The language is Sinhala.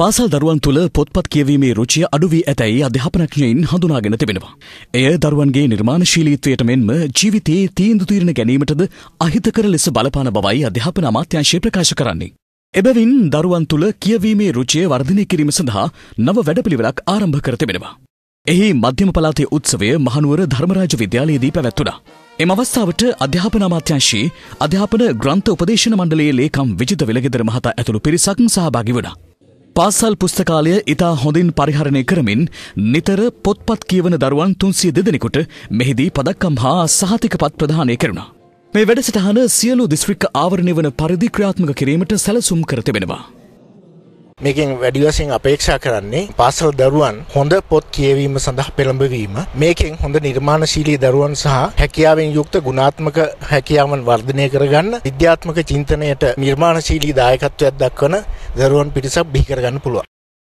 පාසල් දරුවන් තුළ පොත්පත් කියවීමේ රුචිය අඩුවී ඇතැයි අධ්‍යාපනඥයින් හඳුනාගෙන තිබෙනවා. එය දරුවන්ගේ නිර්මාණශීලීත්වයට මෙන්ම ජීවිතයේ තීන්දු තීරණ ගැනීමටද අහිතකර ලෙස බලපාන බවයි අධ්‍යාපන අමාත්‍යංශය ප්‍රකාශ කරන්නේ. එබැවින් දරුවන් තුළ කියවීමේ රුචිය වර්ධනය කිරීම සඳහා නව වැඩපිළිවෙලක් ආරම්භ කර තිබෙනවා. එහි මධ්‍යම පලාතේ උත්සවය මහනුවර ධර්මරාජ විද්‍යාලයේදී පැවැත්වුණා. එම අවස්ථාවට අධ්‍යාපන අමාත්‍යංශී අධ්‍යාපන ග්‍රන්ථ උපදේශන මණ්ඩලයේ ලේකම් විජිත වෙළගෙදර මහතා ඇතුළු පිරිසක් සහභාගි වුණා. පාසල් පුස්තකාලය ඉතා හොඳින් පරිහරණය කරමින් නිතර පොත්පත් කියවන දරුවන් තුන්සිය දෙදෙනෙකුට මෙහිදී පදක්කම් හා සහතික පත් ප්‍රධානය කරුණා. මේ වැඩසටහන සියලු දිස්ත්‍රික්ක ආවරණය වන පරිදි ක්‍රියාත්මක කිරීමට සැලසුම් කර තිබෙනවා. මේකෙන් වැඩි වශයෙන් අපේක්ෂා කරන්නේ පාසල් දරුවන් හොඳ පොත් කියවීම සඳහා පෙළඹවීම. මේකෙන් හොඳ නිර්මාණශීලී දරුවන් සහ හැකියාවෙන් යුක්ත ගුණාත්මක හැකියාවන් වර්ධනය කරගන්න විද්‍යාත්මක චින්තනයට නිර්මාණශීලී දායකත්වයක් දක්වන දරුවන් පිරිසක් බිහි කරගන්න පුළුවන්.